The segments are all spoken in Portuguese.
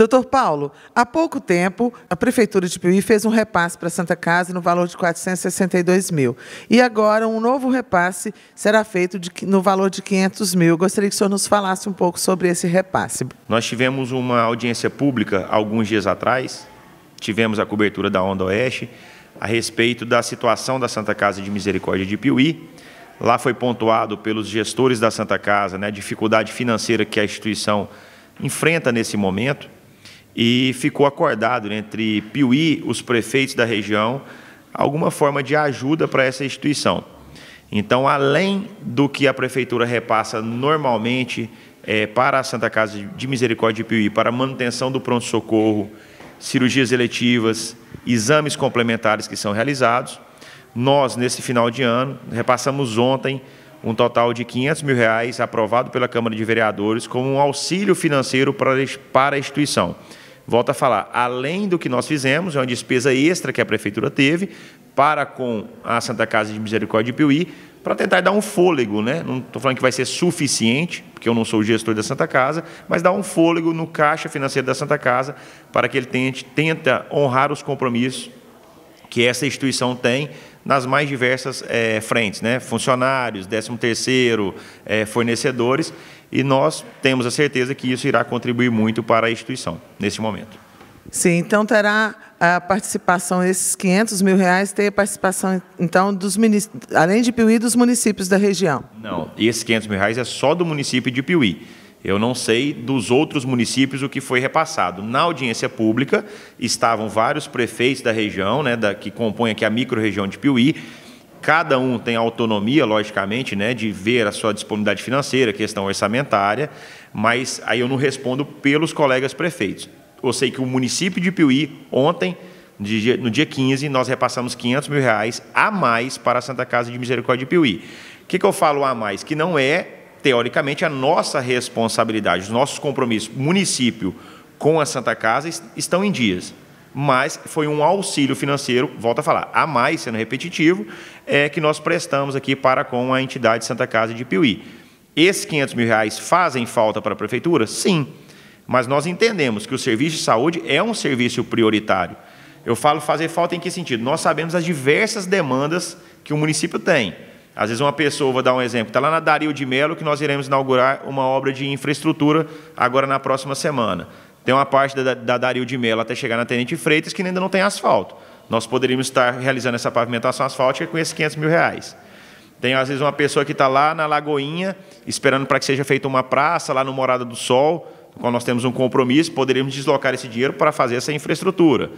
Doutor Paulo, há pouco tempo, a Prefeitura de Piuí fez um repasse para a Santa Casa no valor de 462 mil. E agora um novo repasse será feito de, no valor de 500 mil. Gostaria que o senhor nos falasse um pouco sobre esse repasse. Nós tivemos uma audiência pública alguns dias atrás, tivemos a cobertura da Onda Oeste, a respeito da situação da Santa Casa de Misericórdia de Piuí. Lá foi pontuado pelos gestores da Santa Casa né, a dificuldade financeira que a instituição enfrenta nesse momento e ficou acordado né, entre Piuí, os prefeitos da região, alguma forma de ajuda para essa instituição. Então, além do que a prefeitura repassa normalmente é, para a Santa Casa de Misericórdia de Piuí, para manutenção do pronto-socorro, cirurgias eletivas, exames complementares que são realizados, nós, nesse final de ano, repassamos ontem um total de 500 mil reais aprovado pela Câmara de Vereadores como um auxílio financeiro para a instituição. Volto a falar, além do que nós fizemos, é uma despesa extra que a prefeitura teve para com a Santa Casa de Misericórdia de Piuí, para tentar dar um fôlego, né? Não estou falando que vai ser suficiente, porque eu não sou o gestor da Santa Casa, mas dar um fôlego no caixa financeiro da Santa Casa para que ele tente, tenta honrar os compromissos que essa instituição tem nas mais diversas é, frentes, né? funcionários, 13 terceiro, é, fornecedores, e nós temos a certeza que isso irá contribuir muito para a instituição nesse momento. Sim, então terá a participação, esses 500 mil reais, tem a participação, então, dos além de Piuí, dos municípios da região? Não, esses 500 mil reais é só do município de Piuí. Eu não sei dos outros municípios o que foi repassado. Na audiência pública estavam vários prefeitos da região, né, da, que compõem aqui a micro-região de Piuí, Cada um tem autonomia, logicamente, né, de ver a sua disponibilidade financeira, questão orçamentária, mas aí eu não respondo pelos colegas prefeitos. Eu sei que o município de Piuí, ontem, no dia 15, nós repassamos 500 mil reais a mais para a Santa Casa de Misericórdia de Piuí. O que, que eu falo a mais? Que não é, teoricamente, a nossa responsabilidade, os nossos compromissos, município com a Santa Casa, estão em dias mas foi um auxílio financeiro, volta a falar, a mais, sendo repetitivo, é, que nós prestamos aqui para com a entidade Santa Casa de Piuí. Esses 500 mil reais fazem falta para a Prefeitura? Sim, mas nós entendemos que o serviço de saúde é um serviço prioritário. Eu falo fazer falta em que sentido? Nós sabemos as diversas demandas que o município tem. Às vezes uma pessoa, vou dar um exemplo, está lá na Dario de Melo que nós iremos inaugurar uma obra de infraestrutura agora na próxima semana. Tem uma parte da, da Dario de Mello até chegar na Tenente Freitas que ainda não tem asfalto. Nós poderíamos estar realizando essa pavimentação asfáltica com esses 500 mil reais. Tem, às vezes, uma pessoa que está lá na Lagoinha, esperando para que seja feita uma praça lá no Morada do Sol, com qual nós temos um compromisso, poderíamos deslocar esse dinheiro para fazer essa infraestrutura.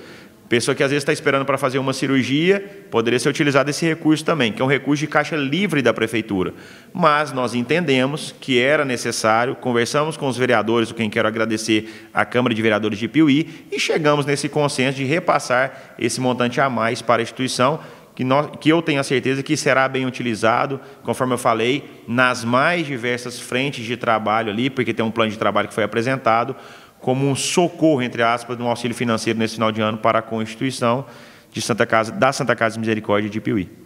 Pessoa que às vezes está esperando para fazer uma cirurgia, poderia ser utilizado esse recurso também, que é um recurso de caixa livre da prefeitura. Mas nós entendemos que era necessário, conversamos com os vereadores, o quem quero agradecer à Câmara de Vereadores de Piuí, e chegamos nesse consenso de repassar esse montante a mais para a instituição, que, nós, que eu tenho a certeza que será bem utilizado, conforme eu falei, nas mais diversas frentes de trabalho ali, porque tem um plano de trabalho que foi apresentado, como um socorro, entre aspas, de um auxílio financeiro nesse final de ano para a Constituição de Santa Casa, da Santa Casa de Misericórdia de Piuí.